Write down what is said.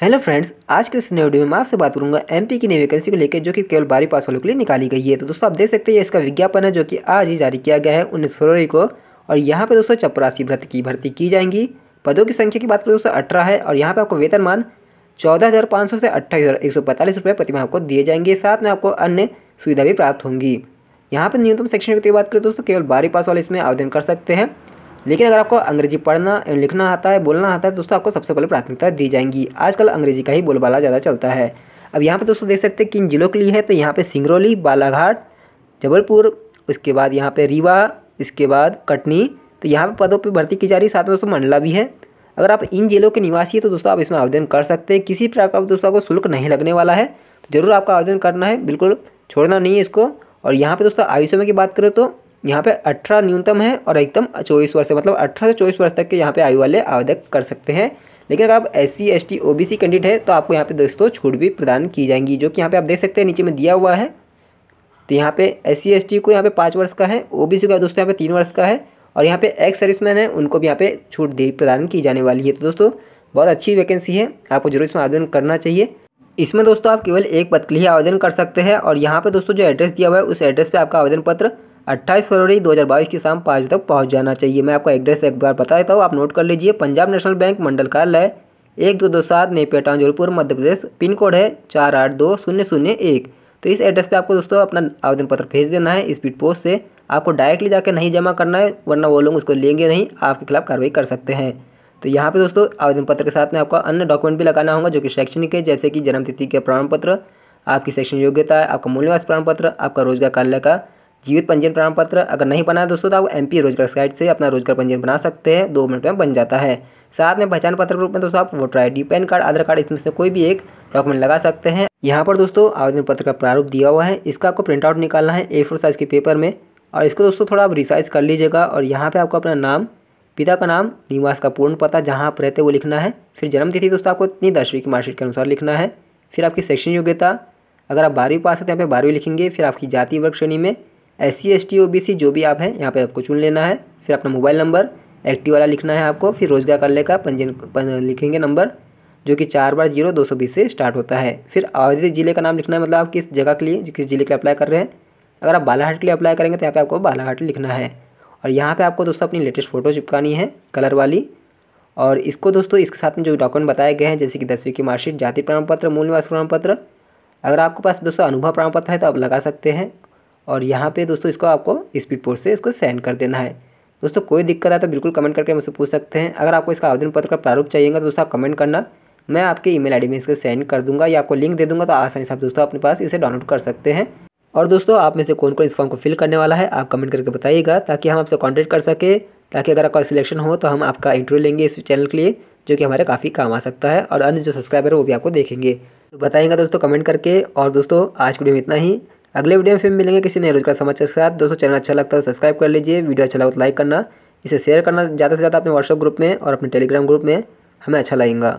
hello friends आज के इस नए वीडियो में मैं आपसे बात करूंगा एमपी की नई वैकेंसी को लेकर जो कि केवल बारी पास वालों के लिए निकाली गई है तो दोस्तों आप देख सकते हैं इसका विज्ञापन है जो कि आज ही जारी किया गया है उन्नीस फरवरी को और यहाँ पे दोस्तों चपरासी भर्ती की भर्ती की जाएंगी पदों की संख्या की बात करें दोस्तों अठारह है और यहाँ पर आपको वेतनमान चौदह हज़ार पाँच सौ से अट्ठाईस हज़ार एक सौ रुपये प्रतिमा आपको दिए जाएंगे साथ में आपको अन्य सुविधा भी प्राप्त होंगी यहाँ पर न्यूनतम शैक्षणिक की बात करें दोस्तों केवल बारी पास वाले इसमें आवेदन कर सकते हैं लेकिन अगर आपको अंग्रेजी पढ़ना लिखना आता है बोलना आता है तो दोस्तों आपको सबसे पहले प्राथमिकता दी जाएंगी आजकल अंग्रेजी का ही बोलबाला ज़्यादा चलता है अब यहाँ पर दोस्तों देख सकते हैं किन जिलों के लिए है तो यहाँ पर सिंगरौली बालाघाट जबलपुर उसके बाद यहाँ पर रीवा इसके बाद कटनी तो यहाँ पर पदों पर भर्ती की जा रही है साथ में दोस्तों मंडला भी है अगर आप इन जिलों के निवासी हैं तो दोस्तों आप इसमें आवेदन कर सकते हैं किसी प्रकार का दोस्तों आपको शुल्क नहीं लगने वाला है तो ज़रूर आपका आवेदन करना है बिल्कुल छोड़ना नहीं है इसको और यहाँ पर दोस्तों आयु समय की बात करें तो यहाँ पे अठारह न्यूनतम है और एकदम चौबीस वर्ष मतलब अठारह से चौबीस वर्ष तक के यहाँ पे आयु वाले आवेदक कर सकते हैं लेकिन अगर आप S C S T O B C candidate है तो आपको यहाँ पे दोस्तों छूट भी प्रदान की जाएंगी जो कि यहाँ पे आप देख सकते हैं नीचे में दिया हुआ है तो यहाँ पे एस सी एस टी को यहाँ पे पाँच वर्ष का है ओ बी सी का दोस्तों यहाँ पे तीन वर्ष का है और यहाँ पे एक्स सर्विसमैन है उनको भी यहाँ पे छूट दी प्रदान की जाने वाली है तो दोस्तों बहुत अच्छी वैकेंसी है आपको जरूर इसमें आवेदन करना चाहिए इसमें दोस्तों आप केवल एक पद के लिए आवेदन कर सकते हैं और यहाँ पे दोस्तों जो एड्रेस दिया हुआ है उस एड्रेस पे आपका आवेदन पत्र अट्ठाईस फरवरी 2022 की शाम पाँच बजे तक पहुँच जाना चाहिए मैं आपका एड्रेस एक बार बता देता हूँ आप नोट कर लीजिए पंजाब नेशनल बैंक मंडल कार्यालय एक दो दो सात नेपेटा town Madhya Pradesh pin code है चार आठ दो शून्य शून्य एक तो इस एड्रेस पे आपको दोस्तों अपना आवेदन पत्र भेज देना है स्पीड पोस्ट से आपको डायरेक्टली जाकर नहीं जमा करना है वरना वो लोग उसको लेंगे नहीं आपके खिलाफ कार्रवाई कर सकते हैं तो यहाँ पे दोस्तों आवेदन पत्र के साथ में आपको अन्य डॉक्यूमेंट भी लगाना होगा जो कि शैक्षणिक है जैसे कि जन्मतिथि के का प्रमाण पत्र आपकी शैक्षणिक योग्यता आपका मूल्यवास प्रमाण पत्र आपका रोजगार कार्यालय का जीवित पंजीयन प्रमाण पत्र अगर नहीं बनाया दोस्तों तो आप एम रोजगार साइट से अपना रोजगार पंजीयन बना सकते हैं दो मिनट में बन जाता है साथ में पहचान पत्र के रूप में दोस्तों आप voter ID PAN card Aadhaar card इसमें से कोई भी एक डॉक्यूमेंट लगा सकते हैं यहाँ पर दोस्तों आवेदन पत्र का प्रारूप दिया हुआ है इसका आपको प्रिंट आउट निकालना है ए साइज़ के पेपर में और इसको दोस्तों थोड़ा आप रिसाइज कर लीजिएगा और यहाँ पर आपको अपना नाम पिता का नाम निवास का पूर्ण पता जहाँ आप रहते वो लिखना है फिर जन्मतिथि दोस्तों आपको इतनी दसवीं की मार्कशीट के अनुसार लिखना है फिर आपकी शैक्षणिक योग्यता अगर आप बारहवीं पास हैं तो यहाँ पर बारहवीं लिखेंगे फिर आपकी जाति वर्ग श्रेणी में S C S T O B C जो भी आप हैं यहाँ पे आपको चुन लेना है फिर अपना मोबाइल नंबर एक्टिव वाला लिखना है आपको फिर रोजगार कार्यालय का पंजीयन पन, लिखेंगे नंबर जो कि चार बार जीरो दो सौ बीस से स्टार्ट होता है फिर आवेदित जिले का नाम लिखना है मतलब आप किस जगह के लिए किस जिले के लिए अप्लाई कर रहे हैं अगर आप बालाघाट के लिए अप्लाई करेंगे तो यहाँ पे आपको बालाघाट लिखना है और यहाँ पे आपको दोस्तों अपनी लेटेस्ट फ़ोटो चिपकानी है कलर वाली और इसको दोस्तों इसके साथ में जो डॉक्यूमेंट बताए गए हैं जैसे कि दसवीं की मार्कशीट जाति प्रमाण पत्र मूल निवास प्रमाण पत्र अगर आपके पास दोस्तों अनुभव प्रमाण पत्र है तो आप लगा सकते हैं और यहाँ पे दोस्तों इसको आपको स्पीड पोस्ट से इसको सेंड कर देना है दोस्तों कोई दिक्कत आए तो बिल्कुल कमेंट करके मुझसे पूछ सकते हैं अगर आपको इसका आवेदन पत्र का प्रारूप चाहिएगा तो दोस्तों आप कमेंट करना मैं आपके ईमेल आईडी में इसको सेंड कर दूंगा या आपको लिंक दे दूंगा तो आसानी से आप दोस्तों अपने पास इसे डाउनलोड कर सकते हैं और दोस्तों आप में से कौन कौन इस फॉर्म को फिल करने वाला है आप कमेंट करके बताइएगा ताकि हम आपसे कॉन्टैक्ट कर सके ताकि अगर आपका सिलेक्शन हो तो हम आपका इंटरव्यू लेंगे इस चैनल के लिए जो कि हमारे काफ़ी काम आ सकता है और अन्य जो सब्सक्राइबर है वो भी आपको देखेंगे तो बताएंगे दोस्तों कमेंट करके और दोस्तों आज के वीडियो में इतना ही अगले वीडियो में फिर मिलेंगे किसी नए रोजगार समाचार के साथ दोस्तों चैनल अच्छा लगता है तो सब्सक्राइब कर लीजिए वीडियो अच्छा लगा तो लाइक करना इसे शेयर करना ज़्यादा से ज़्यादा अपने व्हाट्सअप ग्रुप में और अपने टेलीग्राम ग्रुप में हमें अच्छा लगेगा